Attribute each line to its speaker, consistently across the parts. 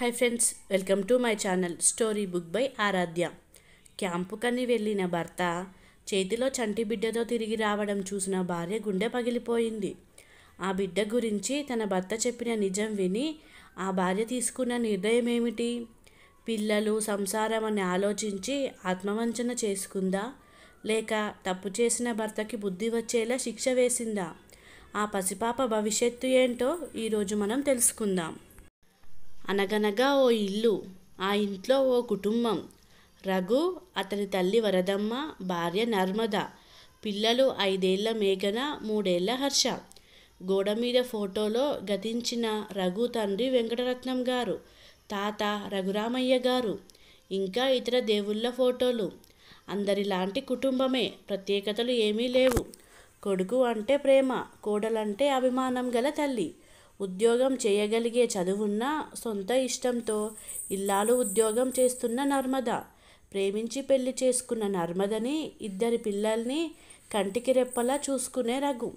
Speaker 1: high friends welcome to my channel story book by Aaradhya క్యాంపుకని వెళ్ళిన భర్త చేతిలో చంటి బిడ్డతో తిరిగి రావడం చూసిన భార్య గుండె పగిలిపోయింది ఆ బిడ్డ గురించి తన భర్త చెప్పిన నిజం విని ఆ భార్య తీసుకున్న నిర్ణయం ఏమిటి పిల్లలు సంసారం అని ఆలోచించి ఆత్మవంచన చేసుకుందా లేక తప్పు చేసిన భర్తకి బుద్ధి వచ్చేలా శిక్ష వేసిందా ఆ పసిపాప భవిష్యత్తు ఏంటో ఈరోజు మనం తెలుసుకుందాం అనగనగా ఓ ఇల్లు ఆ ఇంట్లో ఓ కుటుంబం రఘు అతని తల్లి వరదమ్మ భార్య నర్మద పిల్లలు ఐదేళ్ల మేఘన మూడేళ్ల హర్ష గోడ మీద ఫోటోలో గతించిన రఘు తండ్రి వెంకటరత్నం గారు తాత రఘురామయ్య గారు ఇంకా ఇతర దేవుళ్ళ ఫోటోలు అందరిలాంటి కుటుంబమే ప్రత్యేకతలు ఏమీ లేవు కొడుకు అంటే ప్రేమ కోడలంటే అభిమానం గల తల్లి ఉద్యోగం చేయగలిగే చదువున్న సొంత ఇష్టంతో ఇల్లాలు ఉద్యోగం చేస్తున్న నర్మద ప్రేమించి పెళ్లి చేసుకున్న నర్మదని ఇద్దరి పిల్లల్ని కంటికి రెప్పలా చూసుకునే రఘు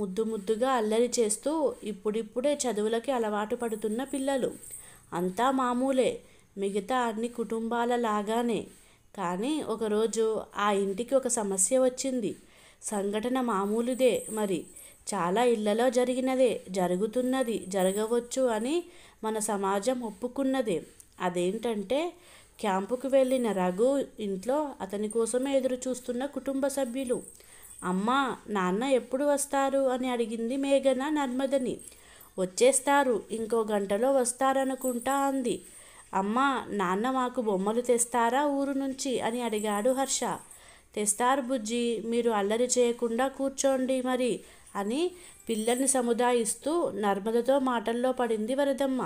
Speaker 1: ముద్దు ముద్దుగా అల్లరి చేస్తూ ఇప్పుడిప్పుడే చదువులకి అలవాటు పడుతున్న పిల్లలు అంతా మామూలే మిగతా అన్ని కుటుంబాల లాగానే కానీ ఒకరోజు ఆ ఇంటికి ఒక సమస్య వచ్చింది సంఘటన మామూలుదే మరి చాలా ఇళ్లలో జరిగినదే జరుగుతున్నది జరగవచ్చు అని మన సమాజం ఒప్పుకున్నదే అదేంటంటే క్యాంపుకు వెళ్ళిన రఘు ఇంట్లో అతని కోసమే ఎదురు చూస్తున్న కుటుంబ సభ్యులు అమ్మ నాన్న ఎప్పుడు వస్తారు అని అడిగింది మేఘన నర్మదని వచ్చేస్తారు ఇంకో గంటలో వస్తారనుకుంటా అంది అమ్మ నాన్న మాకు బొమ్మలు తెస్తారా ఊరు నుంచి అని అడిగాడు హర్ష తెస్తారు బుజ్జి మీరు అల్లరి చేయకుండా కూర్చోండి మరి అని పిల్లల్ని సముదాయిస్తూ నర్మదతో మాటల్లో పడింది వరదమ్మ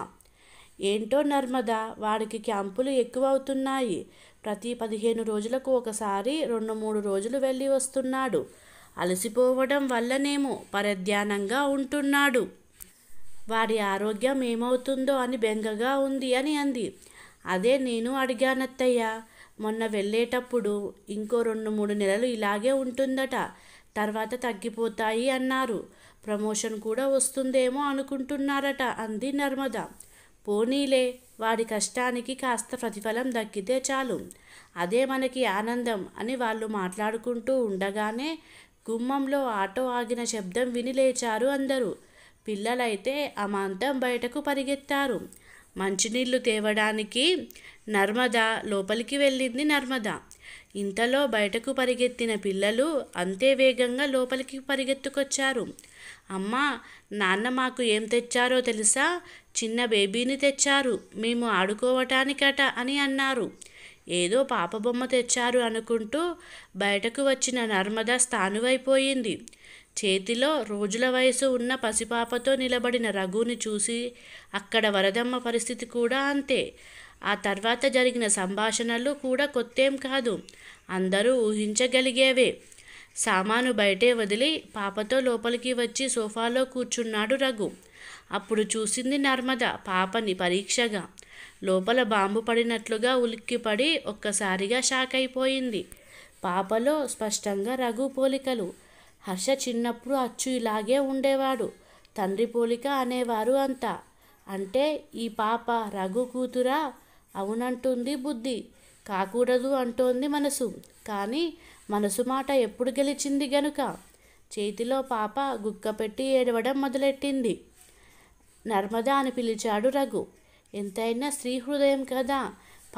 Speaker 1: ఏంటో నర్మద వాడికి క్యాంపులు ఎక్కువ అవుతున్నాయి ప్రతి పదిహేను రోజులకు ఒకసారి రెండు మూడు రోజులు వెళ్ళి వస్తున్నాడు అలసిపోవడం వల్లనేమో పరధ్యానంగా ఉంటున్నాడు వాడి ఆరోగ్యం ఏమవుతుందో అని బెంగగా ఉంది అని అంది అదే నేను అడిగానత్తయ్య మొన్న వెళ్ళేటప్పుడు ఇంకో రెండు మూడు నెలలు ఇలాగే ఉంటుందట తర్వాత తగ్గిపోతాయి అన్నారు ప్రమోషన్ కూడా వస్తుందేమో అనుకుంటున్నారట అంది నర్మద పోనీలే వాడి కష్టానికి కాస్త ప్రతిఫలం దక్కితే చాలు అదే మనకి ఆనందం అని వాళ్ళు మాట్లాడుకుంటూ ఉండగానే గుమ్మంలో ఆటో ఆగిన శబ్దం విని లేచారు అందరూ పిల్లలైతే అమాంతం బయటకు పరిగెత్తారు మంచినీళ్లు తేవడానికి నర్మద లోపలికి వెళ్ళింది నర్మద ఇంతలో బయటకు పరిగెత్తిన పిల్లలు అంతే వేగంగా లోపలికి పరిగెత్తుకొచ్చారు అమ్మా నాన్న మాకు ఏం తెచ్చారో తెలుసా చిన్న బేబీని తెచ్చారు మేము ఆడుకోవటానికట అని అన్నారు ఏదో పాప బొమ్మ తెచ్చారు అనుకుంటూ బయటకు వచ్చిన నర్మద స్థానువైపోయింది చేతిలో రోజుల వయసు ఉన్న పసిపాపతో నిలబడిన రఘుని చూసి అక్కడ వరదమ్మ పరిస్థితి కూడా అంతే ఆ తర్వాత జరిగిన సంభాషణలు కూడా కొత్తేం కాదు అందరూ ఊహించగలిగేవే సామాను బయటే వదిలి పాపతో లోపలికి వచ్చి సోఫాలో కూర్చున్నాడు రఘు అప్పుడు చూసింది నర్మద పాపని పరీక్షగా లోపల బాంబు పడినట్లుగా ఉలిక్కిపడి ఒక్కసారిగా షాక్ అయిపోయింది పాపలో స్పష్టంగా రఘు పోలికలు హర్ష చిన్నప్పుడు అచ్చు ఇలాగే ఉండేవాడు తండ్రి పోలిక అనేవారు అంతా అంటే ఈ పాప రఘు కూతురా అవునంటుంది బుద్ధి కాకూడదు అంటోంది మనసు కానీ మనసు మాట ఎప్పుడు గెలిచింది గనుక చేతిలో పాప గుక్క పెట్టి ఏడవడం మొదలెట్టింది నర్మదా అని పిలిచాడు రఘు ఎంతైనా స్త్రీ హృదయం కదా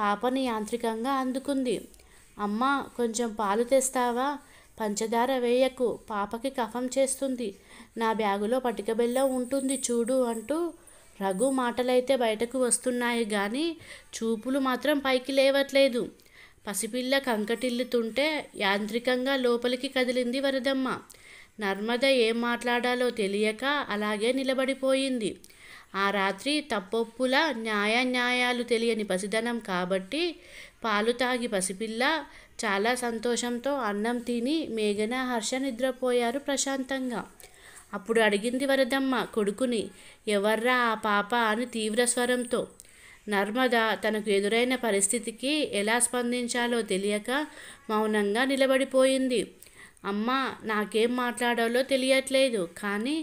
Speaker 1: పాపని యాంత్రికంగా అందుకుంది అమ్మ కొంచెం పాలు తెస్తావా పంచదార వేయకు పాపకి కఫం చేస్తుంది నా బ్యాగులో పటిక బెల్లం ఉంటుంది చూడు అంటూ రఘు మాటలైతే బయటకు వస్తున్నాయి కానీ చూపులు మాత్రం పైకి లేవట్లేదు పసిపిల్ల కంకటిల్లుతుంటే యాంత్రికంగా లోపలికి కదిలింది వరదమ్మ నర్మద ఏం మాట్లాడాలో తెలియక అలాగే నిలబడిపోయింది ఆ రాత్రి తప్పొప్పుల న్యాయ న్యాయాలు తెలియని పసిదనం కాబట్టి పాలు తాగి పసిపిల్ల చాలా సంతోషంతో అన్నం తిని మేఘన హర్ష నిద్రపోయారు ప్రశాంతంగా అప్పుడు అడిగింది వరదమ్మ కొడుకుని ఎవర్రా ఆ పాప అని తీవ్ర స్వరంతో నర్మద తనకు ఎదురైన పరిస్థితికి ఎలా స్పందించాలో తెలియక మౌనంగా నిలబడిపోయింది అమ్మ నాకేం మాట్లాడాలో తెలియట్లేదు కానీ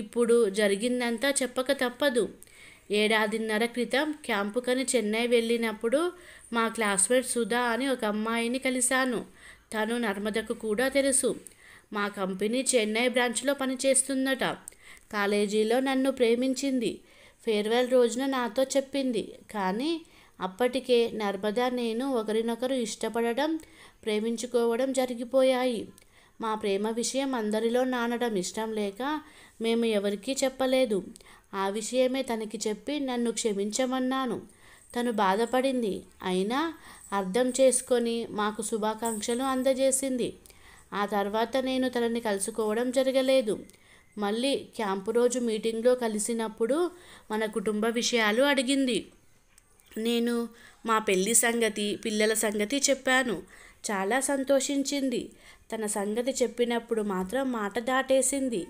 Speaker 1: ఇప్పుడు జరిగిందంతా చెప్పక తప్పదు ఏడాదిన్నర క్రితం క్యాంపుకని చెన్నై వెళ్ళినప్పుడు మా క్లాస్మేట్ సుధా అని ఒక అమ్మాయిని కలిశాను తను నర్మదకు కూడా తెలుసు మా కంపెనీ చెన్నై బ్రాంచ్లో పనిచేస్తుందట కాలేజీలో నన్ను ప్రేమించింది ఫేర్వెల్ రోజున నాతో చెప్పింది కానీ అప్పటికే నర్మదా నేను ఒకరినొకరు ఇష్టపడడం ప్రేమించుకోవడం జరిగిపోయాయి మా ప్రేమ విషయం అందరిలో నానడం ఇష్టం లేక మేము ఎవరికీ చెప్పలేదు ఆ విషయమే తనకి చెప్పి నన్ను క్షమించమన్నాను తను బాధపడింది అయినా అర్థం చేసుకొని మాకు శుభాకాంక్షలు అందజేసింది ఆ తర్వాత నేను తనని కలుసుకోవడం జరగలేదు మళ్ళీ క్యాంపు రోజు మీటింగ్లో కలిసినప్పుడు మన కుటుంబ విషయాలు అడిగింది నేను మా పెళ్ళి సంగతి పిల్లల సంగతి చెప్పాను చాలా సంతోషించింది తన సంగతి చెప్పినప్పుడు మాత్రం మాట దాటేసింది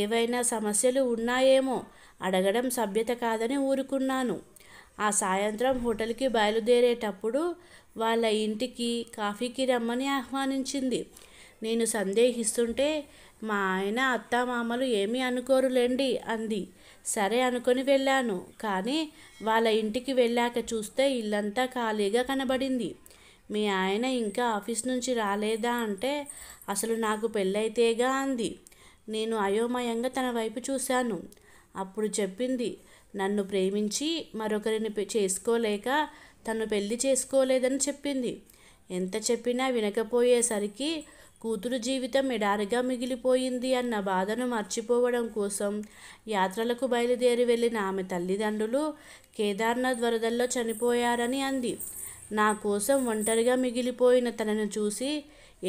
Speaker 1: ఏవైనా సమస్యలు ఉన్నాయేమో అడగడం సభ్యత కాదని ఊరుకున్నాను ఆ సాయంత్రం హోటల్కి బయలుదేరేటప్పుడు వాళ్ళ ఇంటికి కాఫీకి రమ్మని ఆహ్వానించింది నేను సందేహిస్తుంటే మా ఆయన అత్తామామలు ఏమీ అనుకోరులేండి అంది సరే అనుకొని వెళ్ళాను కానీ వాళ్ళ ఇంటికి వెళ్ళాక చూస్తే ఇల్లంతా ఖాళీగా కనబడింది మీ ఆయన ఇంకా ఆఫీస్ నుంచి రాలేదా అంటే అసలు నాకు పెళ్ళైతేగా అంది నేను అయోమయంగా తన వైపు చూశాను అప్పుడు చెప్పింది నన్ను ప్రేమించి మరొకరిని చేసుకోలేక తను పెళ్లి చేసుకోలేదని చెప్పింది ఎంత చెప్పినా వినకపోయేసరికి కూతురు జీవితం ఎడారిగా మిగిలిపోయింది అన్న బాధను మర్చిపోవడం కోసం యాత్రలకు బయలుదేరి వెళ్ళిన ఆమె తల్లిదండ్రులు కేదార్నాథ్ వరదల్లో చనిపోయారని అంది నా కోసం ఒంటరిగా మిగిలిపోయిన తనను చూసి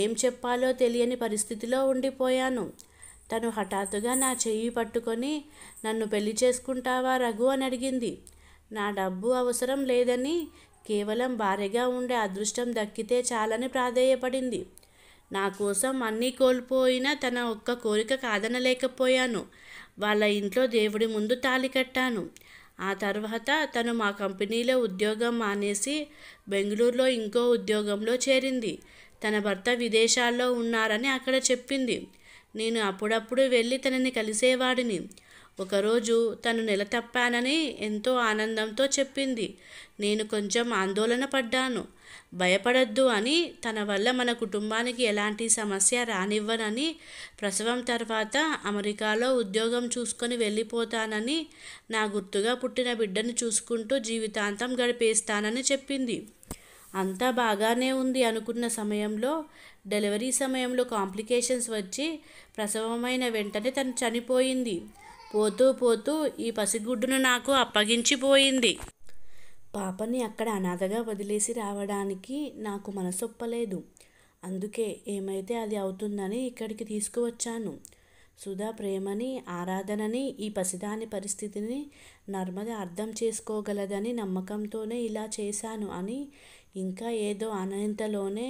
Speaker 1: ఏం చెప్పాలో తెలియని పరిస్థితిలో ఉండిపోయాను తను హఠాత్తుగా నా చెయ్యి పట్టుకొని నన్ను పెళ్లి చేసుకుంటావా రఘు అని అడిగింది నా డబ్బు అవసరం లేదని కేవలం భార్యగా ఉండే అదృష్టం దక్కితే చాలని ప్రాధేయపడింది నా కోసం అన్నీ కోల్పోయినా తన ఒక్క కోరిక కాదనలేకపోయాను వాళ్ళ ఇంట్లో దేవుడి ముందు తాళి కట్టాను ఆ తర్వాత తను మా కంపెనీలో ఉద్యోగం మానేసి బెంగళూరులో ఇంకో ఉద్యోగంలో చేరింది తన భర్త విదేశాల్లో ఉన్నారని అక్కడ చెప్పింది నేను అప్పుడప్పుడు వెళ్ళి తనని కలిసేవాడిని ఒకరోజు తను నెల తప్పానని ఎంతో ఆనందంతో చెప్పింది నేను కొంచెం ఆందోళన పడ్డాను భయపడద్దు అని తన వల్ల మన కుటుంబానికి ఎలాంటి సమస్య రానివ్వనని ప్రసవం తర్వాత అమెరికాలో ఉద్యోగం చూసుకొని వెళ్ళిపోతానని నా గుర్తుగా పుట్టిన బిడ్డను చూసుకుంటూ జీవితాంతం గడిపేస్తానని చెప్పింది అంతా బాగానే ఉంది అనుకున్న సమయంలో డెలివరీ సమయంలో కాంప్లికేషన్స్ వచ్చి ప్రసవమైన వెంటనే తను చనిపోయింది పోతూ పోతూ ఈ పసిగుడ్డును నాకు అప్పగించిపోయింది పాపని అక్కడ అనాథగా వదిలేసి రావడానికి నాకు మనసొప్పలేదు అందుకే ఏమైతే అది అవుతుందని ఇక్కడికి తీసుకువచ్చాను సుధా ప్రేమని ఆరాధనని ఈ పసిదాని పరిస్థితిని నర్మద అర్థం చేసుకోగలదని నమ్మకంతోనే ఇలా చేశాను అని ఇంకా ఏదో అనంతలోనే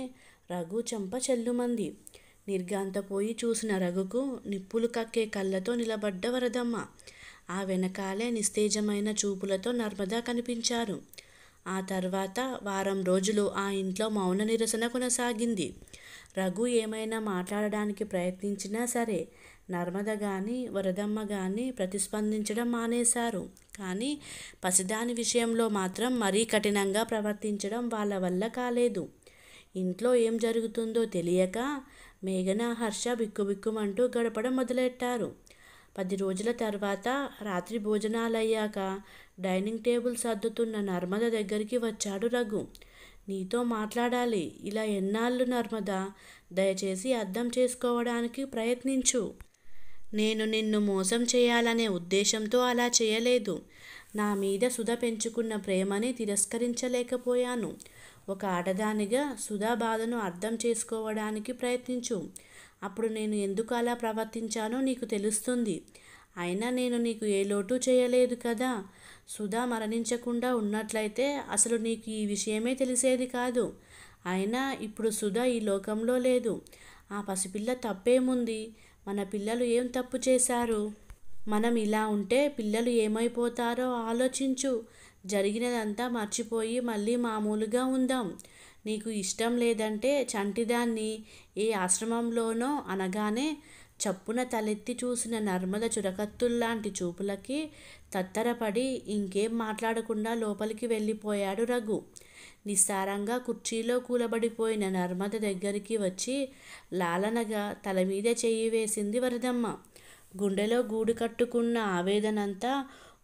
Speaker 1: రఘు చెంప చెల్లుమంది నిర్ఘాంతపోయి చూసిన రఘుకు నిప్పులు కక్కే కళ్ళతో నిలబడ్డ వరదమ్మ ఆ వెనకాలే నిస్తేజమైన చూపులతో నర్మదా కనిపించారు ఆ తర్వాత వారం రోజులు ఆ ఇంట్లో మౌన నిరసన కొనసాగింది రఘు ఏమైనా మాట్లాడడానికి ప్రయత్నించినా సరే నర్మద కానీ వరదమ్మ కానీ ప్రతిస్పందించడం మానేశారు కానీ పసిదాని విషయంలో మాత్రం మరీ కఠినంగా ప్రవర్తించడం వాళ్ళ వల్ల కాలేదు ఇంట్లో ఏం జరుగుతుందో తెలియక మేఘన హర్ష బిక్కుబిక్కుమంటూ గడపడం మొదలెట్టారు పది రోజుల తర్వాత రాత్రి భోజనాలయ్యాక డైనింగ్ టేబుల్ సర్దుతున్న నర్మద దగ్గరికి వచ్చాడు రఘు నీతో మాట్లాడాలి ఇలా ఎన్నాళ్ళు నర్మద దయచేసి అర్థం చేసుకోవడానికి ప్రయత్నించు నేను నిన్ను మోసం చేయాలనే ఉద్దేశంతో అలా చేయలేదు నా మీద సుధ పెంచుకున్న ప్రేమని తిరస్కరించలేకపోయాను ఒక ఆటదానిగా సుధా బాధను అర్థం చేసుకోవడానికి ప్రయత్నించు అప్పుడు నేను ఎందుకు అలా ప్రవర్తించానో నీకు తెలుస్తుంది అయినా నేను నీకు ఏ లోటు చేయలేదు కదా సుధా మరణించకుండా ఉన్నట్లయితే అసలు నీకు ఈ విషయమే తెలిసేది కాదు అయినా ఇప్పుడు సుధా ఈ లోకంలో లేదు ఆ పసిపిల్ల తప్పేముంది మన పిల్లలు ఏం తప్పు చేశారు మనం ఇలా ఉంటే పిల్లలు ఏమైపోతారో ఆలోచించు జరిగినదంతా మర్చిపోయి మళ్ళీ మామూలుగా ఉందాం నీకు ఇష్టం లేదంటే చంటిదాన్ని ఏ ఆశ్రమంలోనో అనగానే చప్పున తలెత్తి చూసిన నర్మద చురకత్తుల్లాంటి చూపులకి తత్తరపడి ఇంకేం మాట్లాడకుండా లోపలికి వెళ్ళిపోయాడు రఘు నిస్సారంగా కుర్చీలో కూలబడిపోయిన నర్మద దగ్గరికి వచ్చి లాలనగా తల మీద చెయ్యి వేసింది వరదమ్మ గుండెలో గూడు కట్టుకున్న ఆవేదనంతా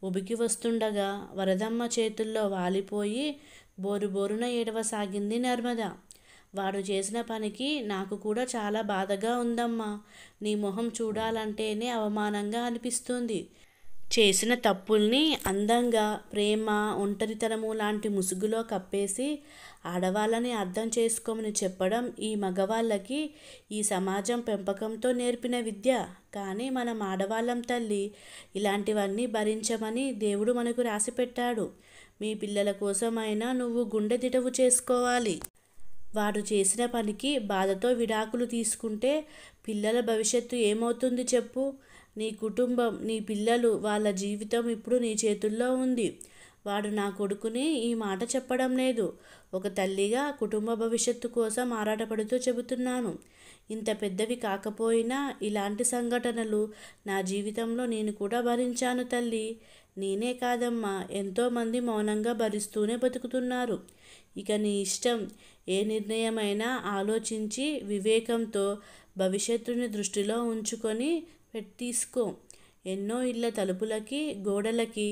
Speaker 1: ఉబికి వస్తుండగా వరదమ్మ చేతుల్లో వాలిపోయి బోరుబోరున ఏడవసాగింది నర్మద వాడు చేసిన పనికి నాకు కూడా చాలా బాధగా ఉందమ్మా నీ మొహం చూడాలంటేనే అవమానంగా అనిపిస్తుంది చేసిన తప్పుల్ని అందంగా ప్రేమ ఒంటరితనము లాంటి ముసుగులో కప్పేసి ఆడవాళ్ళని అర్థం చేసుకోమని చెప్పడం ఈ మగవాళ్ళకి ఈ సమాజం పెంపకంతో నేర్పిన విద్య కానీ మనం ఆడవాళ్ళం తల్లి ఇలాంటివన్నీ భరించమని దేవుడు మనకు రాసిపెట్టాడు మీ పిల్లల కోసమైనా నువ్వు గుండె దిటవు చేసుకోవాలి వారు చేసిన పనికి బాధతో విడాకులు తీసుకుంటే పిల్లల భవిష్యత్తు ఏమవుతుంది చెప్పు నీ కుటుంబం నీ పిల్లలు వాళ్ళ జీవితం ఇప్పుడు నీ చేతుల్లో ఉంది వాడు నా కొడుకుని ఈ మాట చెప్పడం లేదు ఒక తల్లిగా కుటుంబ భవిష్యత్తు కోసం ఆరాటపడుతూ చెబుతున్నాను ఇంత పెద్దవి కాకపోయినా ఇలాంటి సంఘటనలు నా జీవితంలో నేను కూడా భరించాను తల్లి నేనే కాదమ్మా ఎంతోమంది మౌనంగా భరిస్తూనే బతుకుతున్నారు ఇక నీ ఇష్టం ఏ నిర్ణయమైనా ఆలోచించి వివేకంతో భవిష్యత్తుని దృష్టిలో ఉంచుకొని పెట్ తీసుకో ఎన్నో ఇళ్ల తలుపులకి గోడలకి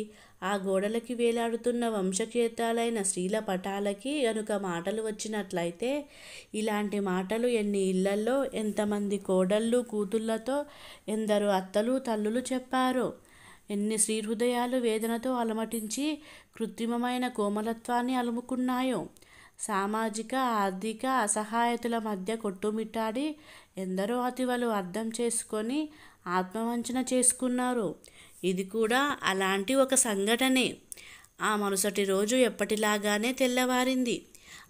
Speaker 1: ఆ గోడలకి వేలాడుతున్న వంశకేతాలైన స్త్రీల పటాలకి గనుక మాటలు వచ్చినట్లయితే ఇలాంటి మాటలు ఎన్ని ఇళ్లల్లో ఎంతమంది కోడళ్ళు కూతుళ్ళతో ఎందరు అత్తలు తల్లులు చెప్పారు ఎన్ని స్త్రీ హృదయాలు వేదనతో అలమటించి కృత్రిమమైన కోమలత్వాన్ని అలుముకున్నాయో సామాజిక ఆర్థిక అసహాయతుల మధ్య కొట్టుమిట్టాడి ఎందరో అతివలు అర్థం చేసుకొని ఆత్మవంచన చేసుకున్నారు ఇది కూడా అలాంటి ఒక సంఘటనే ఆ మరుసటి రోజు ఎప్పటిలాగానే తెల్లవారింది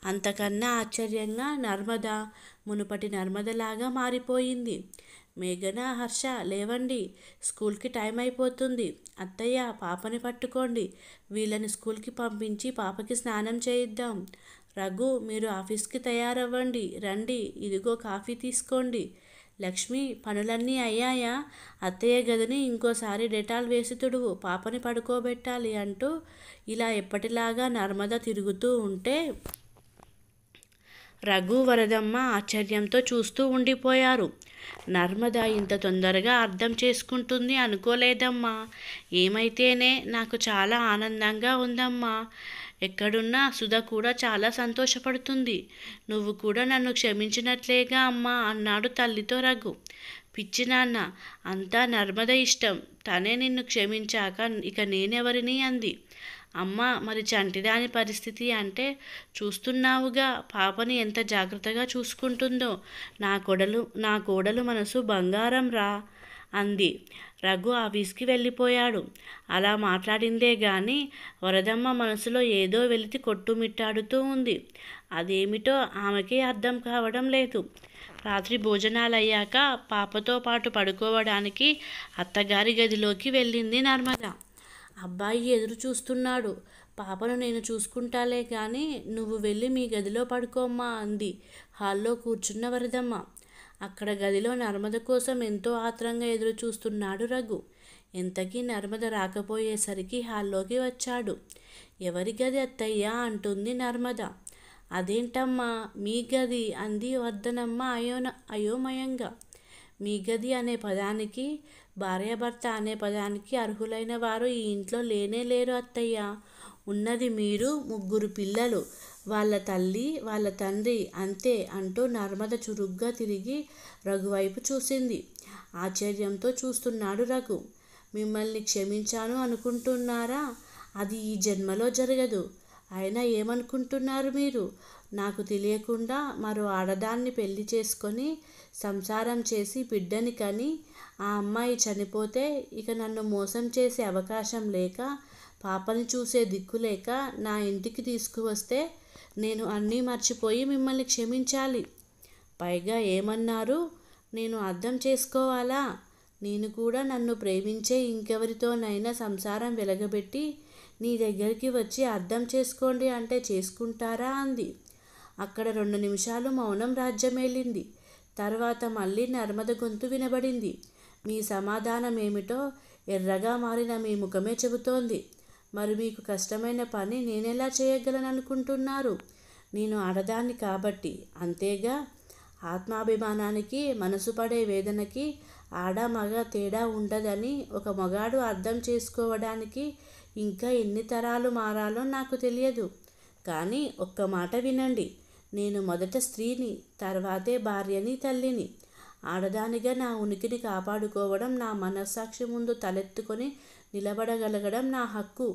Speaker 1: అంతకన్నా ఆశ్చర్యంగా నర్మద మునుపటి నర్మదలాగా మారిపోయింది మేఘన హర్ష లేవండి స్కూల్కి టైం అయిపోతుంది అత్తయ్య పాపని పట్టుకోండి వీళ్ళని స్కూల్కి పంపించి పాపకి స్నానం చేయిద్దాం రఘు మీరు ఆఫీస్కి తయారవ్వండి రండి ఇదిగో కాఫీ తీసుకోండి లక్ష్మి పనులన్నీ అయ్యాయా అత్తయ్య గదిని ఇంకోసారి డెటాల్ వేసి తుడువు పాపని పడుకోబెట్టాలి అంటూ ఇలా ఎప్పటిలాగా నర్మద తిరుగుతూ ఉంటే రఘు వరదమ్మ ఆశ్చర్యంతో చూస్తూ ఉండిపోయారు నర్మద ఇంత తొందరగా అర్థం చేసుకుంటుంది అనుకోలేదమ్మా ఏమైతేనే నాకు చాలా ఆనందంగా ఉందమ్మా ఎక్కడున్నా సుధ కూడా చాలా సంతోషపడుతుంది నువ్వు కూడా నన్ను క్షమించినట్లేగా అమ్మా అన్నాడు తల్లితో రఘు పిచ్చి నాన్న అంతా నర్మద ఇష్టం తనే నిన్ను క్షమించాక ఇక నేనెవరిని అంది అమ్మ మరి చంటిదాని పరిస్థితి అంటే చూస్తున్నావుగా పాపని ఎంత జాగ్రత్తగా చూసుకుంటుందో నా కొడలు నా కోడలు మనసు బంగారం రా అంది రఘు ఆఫీస్కి వెళ్ళిపోయాడు అలా మాట్లాడిందే గాని వరదమ్మ మనసులో ఏదో వెళితే కొట్టుమిట్టాడుతూ ఉంది అదేమిటో ఆమెకే అర్థం కావడం లేదు రాత్రి భోజనాలు అయ్యాక పాపతో పాటు పడుకోవడానికి అత్తగారి గదిలోకి వెళ్ళింది నర్మద అబ్బాయి ఎదురు చూస్తున్నాడు పాపను నేను చూసుకుంటాలే కానీ నువ్వు వెళ్ళి మీ గదిలో పడుకోమ్మా అంది హాల్లో కూర్చున్న వరదమ్మ అక్కడ గదిలో నర్మద కోసం ఎంతో ఆత్రంగా ఎదురు చూస్తున్నాడు రఘు ఇంతకీ నర్మద రాకపోయేసరికి హాల్లోకి వచ్చాడు ఎవరి గది అత్తయ్య అంటుంది నర్మద అదేంటమ్మా మీ గది అంది వద్దనమ్మ అయోన అయోమయంగా మీ గది అనే పదానికి భార్యాభర్త అనే పదానికి అర్హులైన వారు ఈ ఇంట్లో లేనే లేరు అత్తయ్య ఉన్నది మీరు ముగ్గురు పిల్లలు వాళ్ళ తల్లి వాళ్ళ తండ్రి అంతే అంటూ నర్మద చురుగ్గా తిరిగి రఘువైపు చూసింది ఆశ్చర్యంతో చూస్తున్నాడు రఘు మిమ్మల్ని క్షమించాను అనుకుంటున్నారా అది ఈ జన్మలో జరగదు అయినా ఏమనుకుంటున్నారు మీరు నాకు తెలియకుండా మరో ఆడదాన్ని పెళ్లి చేసుకొని సంసారం చేసి బిడ్డని కని ఆ అమ్మాయి చనిపోతే ఇక నన్ను మోసం చేసే అవకాశం లేక పాపని చూసే దిక్కు లేక నా ఇంటికి తీసుకువస్తే నేను అన్నీ మర్చిపోయి మిమ్మల్ని క్షమించాలి పైగా ఏమన్నారు నేను అర్థం చేసుకోవాలా నేను కూడా నన్ను ప్రేమించే ఇంకెవరితోనైనా సంసారం వెలగబెట్టి నీ దగ్గరికి వచ్చి అర్థం చేసుకోండి అంటే చేసుకుంటారా అంది అక్కడ రెండు నిమిషాలు మౌనం రాజ్యమేలింది తర్వాత మళ్ళీ నర్మద గొంతు వినబడింది మీ సమాధానం ఏమిటో ఎర్రగా మారిన మీ ముఖమే చెబుతోంది మరి మీకు కష్టమైన పని నేనెలా చేయగలననుకుంటున్నారు నేను ఆడదాన్ని కాబట్టి అంతేగా ఆత్మాభిమానానికి మనసు పడే వేదనకి ఆడ మగ తేడా ఉండదని ఒక మగాడు అర్థం చేసుకోవడానికి ఇంకా ఎన్ని తరాలు మారాలో నాకు తెలియదు కానీ ఒక్క మాట వినండి నేను మొదట స్త్రీని తర్వాతే భార్యని తల్లిని ఆడదానిగా నా ఉనికిని కాపాడుకోవడం నా మనస్సాక్షి ముందు తలెత్తుకొని నిలబడగలగడం నా హక్కు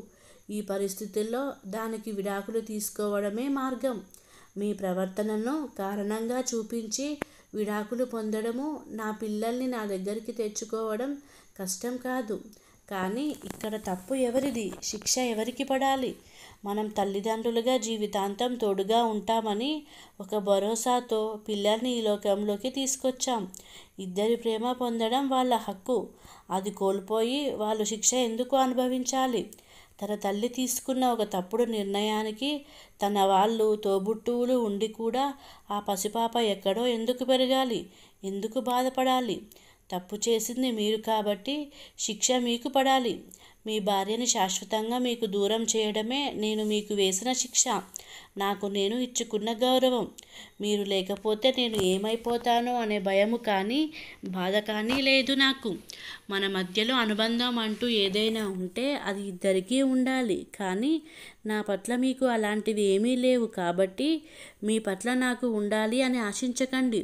Speaker 1: ఈ పరిస్థితుల్లో దానికి విడాకులు తీసుకోవడమే మార్గం మీ ప్రవర్తనను కారణంగా చూపించి విడాకులు పొందడము నా పిల్లల్ని నా దగ్గరికి తెచ్చుకోవడం కష్టం కాదు కానీ ఇక్కడ తప్పు ఎవరిది శిక్ష ఎవరికి పడాలి మనం తల్లిదండ్రులుగా జీవితాంతం తోడుగా ఉంటామని ఒక భరోసాతో పిల్లల్ని ఈ లోకంలోకి తీసుకొచ్చాం ఇద్దరి ప్రేమ పొందడం వాళ్ళ హక్కు అది కోల్పోయి వాళ్ళు శిక్ష ఎందుకు అనుభవించాలి తన తల్లి తీసుకున్న ఒక తప్పుడు నిర్ణయానికి తన వాళ్ళు తోబుట్టువులు ఉండి కూడా ఆ పసిపాప ఎక్కడో ఎందుకు పెరగాలి ఎందుకు బాధపడాలి తప్పు చేసింది మీరు కాబట్టి శిక్ష మీకు పడాలి మీ భార్యను శాశ్వతంగా మీకు దూరం చేయడమే నేను మీకు వేసిన శిక్ష నాకు నేను ఇచ్చుకున్న గౌరవం మీరు లేకపోతే నేను ఏమైపోతానో అనే భయము కానీ బాధ కానీ లేదు నాకు మన మధ్యలో అనుబంధం అంటూ ఏదైనా ఉంటే అది ఇద్దరికీ ఉండాలి కానీ నా పట్ల మీకు అలాంటివి ఏమీ లేవు కాబట్టి మీ పట్ల నాకు ఉండాలి అని ఆశించకండి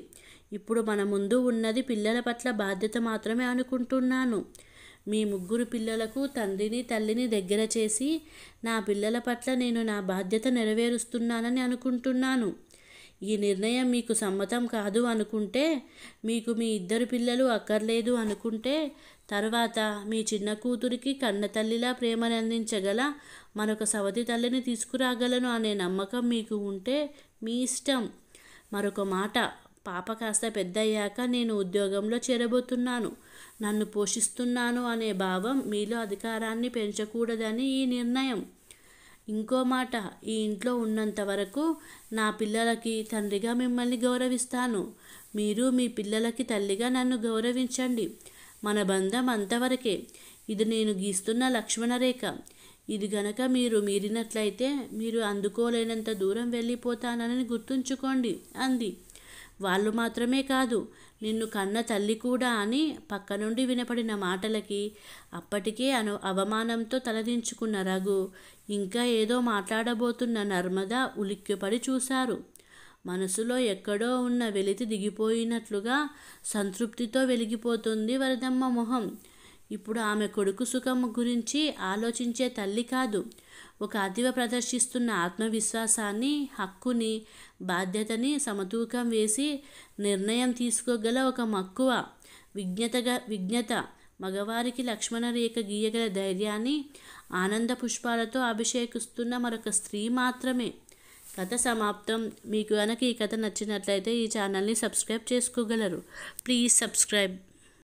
Speaker 1: ఇప్పుడు మన ముందు ఉన్నది పిల్లల పట్ల బాధ్యత మాత్రమే అనుకుంటున్నాను మీ ముగ్గురు పిల్లలకు తండ్రిని తల్లిని దగ్గర చేసి నా పిల్లల పట్ల నేను నా బాధ్యత నెరవేరుస్తున్నానని అనుకుంటున్నాను ఈ నిర్ణయం మీకు సమ్మతం కాదు అనుకుంటే మీకు మీ ఇద్దరు పిల్లలు అక్కర్లేదు అనుకుంటే తర్వాత మీ చిన్న కూతురికి కన్న తల్లిలా ప్రేమను అందించగల మరొక సవతి తల్లిని తీసుకురాగలను అనే నమ్మకం మీకు ఉంటే మీ ఇష్టం మరొక మాట పాప కాస్త పెద్దయ్యాక నేను ఉద్యోగంలో చేరబోతున్నాను నన్ను పోషిస్తున్నాను అనే భావం మీలో అధికారాన్ని పెంచకూడదని ఈ నిర్ణయం ఇంకో మాట ఈ ఇంట్లో ఉన్నంత వరకు నా పిల్లలకి తండ్రిగా మిమ్మల్ని గౌరవిస్తాను మీరు మీ పిల్లలకి తల్లిగా నన్ను గౌరవించండి మన బంధం అంతవరకే ఇది నేను గీస్తున్న లక్ష్మణరేఖ ఇది గనక మీరు మీరినట్లయితే మీరు అందుకోలేనంత దూరం వెళ్ళిపోతానని గుర్తుంచుకోండి అంది వాళ్ళు మాత్రమే కాదు నిన్ను కన్న తల్లి కూడా అని పక్క నుండి వినపడిన మాటలకి అప్పటికే అను అవమానంతో తలదించుకున్న రఘు ఇంకా ఏదో మాట్లాడబోతున్న నర్మద ఉలిక్కిపడి చూశారు మనసులో ఎక్కడో ఉన్న వెలితి దిగిపోయినట్లుగా సంతృప్తితో వెలిగిపోతుంది వరదమ్మ మొహం ఇప్పుడు ఆమె కొడుకు సుఖం గురించి ఆలోచించే తల్లి కాదు ఒక అదివ ప్రదర్శిస్తున్న ఆత్మవిశ్వాసాన్ని హక్కుని బాధ్యతని సమతూకం వేసి నిర్ణయం తీసుకోగల ఒక మక్కువ విజ్ఞతగా విజ్ఞత మగవారికి లక్ష్మణ రేఖ గీయగల ధైర్యాన్ని ఆనంద పుష్పాలతో అభిషేకిస్తున్న మరొక స్త్రీ మాత్రమే కథ సమాప్తం మీకు కనుక ఈ కథ నచ్చినట్లయితే ఈ ఛానల్ని సబ్స్క్రైబ్ చేసుకోగలరు ప్లీజ్ సబ్స్క్రైబ్